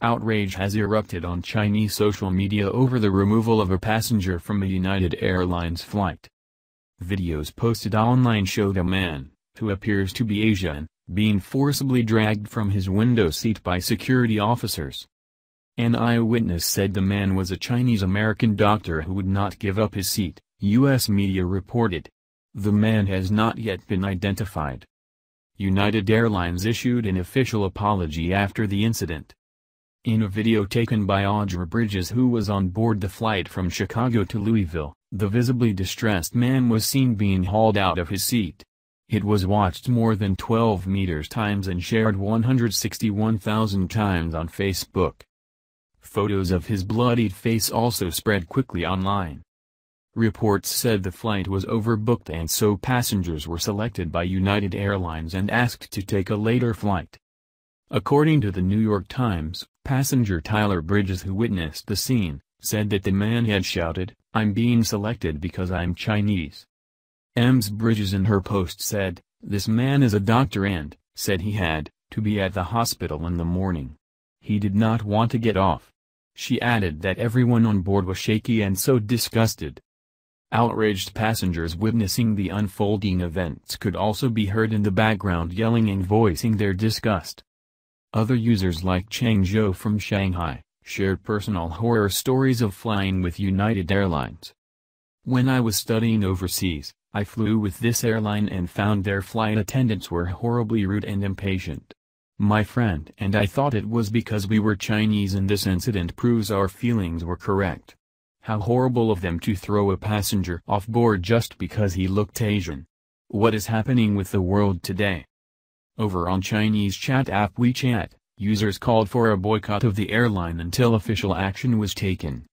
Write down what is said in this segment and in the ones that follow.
Outrage has erupted on Chinese social media over the removal of a passenger from a United Airlines flight. Videos posted online showed a man, who appears to be Asian, being forcibly dragged from his window seat by security officers. An eyewitness said the man was a Chinese-American doctor who would not give up his seat. U.S. media reported. The man has not yet been identified. United Airlines issued an official apology after the incident. In a video taken by Audra Bridges who was on board the flight from Chicago to Louisville, the visibly distressed man was seen being hauled out of his seat. It was watched more than 12 meters times and shared 161,000 times on Facebook. Photos of his bloodied face also spread quickly online. Reports said the flight was overbooked and so passengers were selected by United Airlines and asked to take a later flight. According to the New York Times, passenger Tyler Bridges who witnessed the scene, said that the man had shouted, I'm being selected because I'm Chinese. Ems Bridges in her post said, this man is a doctor and, said he had, to be at the hospital in the morning. He did not want to get off. She added that everyone on board was shaky and so disgusted. Outraged passengers witnessing the unfolding events could also be heard in the background yelling and voicing their disgust. Other users like Chang Zhou from Shanghai shared personal horror stories of flying with United Airlines. When I was studying overseas, I flew with this airline and found their flight attendants were horribly rude and impatient. My friend and I thought it was because we were Chinese and this incident proves our feelings were correct. How horrible of them to throw a passenger off board just because he looked Asian. What is happening with the world today? Over on Chinese chat app WeChat, users called for a boycott of the airline until official action was taken.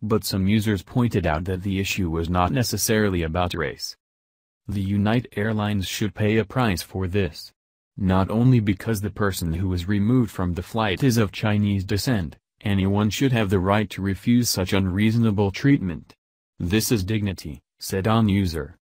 But some users pointed out that the issue was not necessarily about race. The Unite Airlines should pay a price for this. Not only because the person who was removed from the flight is of Chinese descent, Anyone should have the right to refuse such unreasonable treatment. This is dignity, said on user.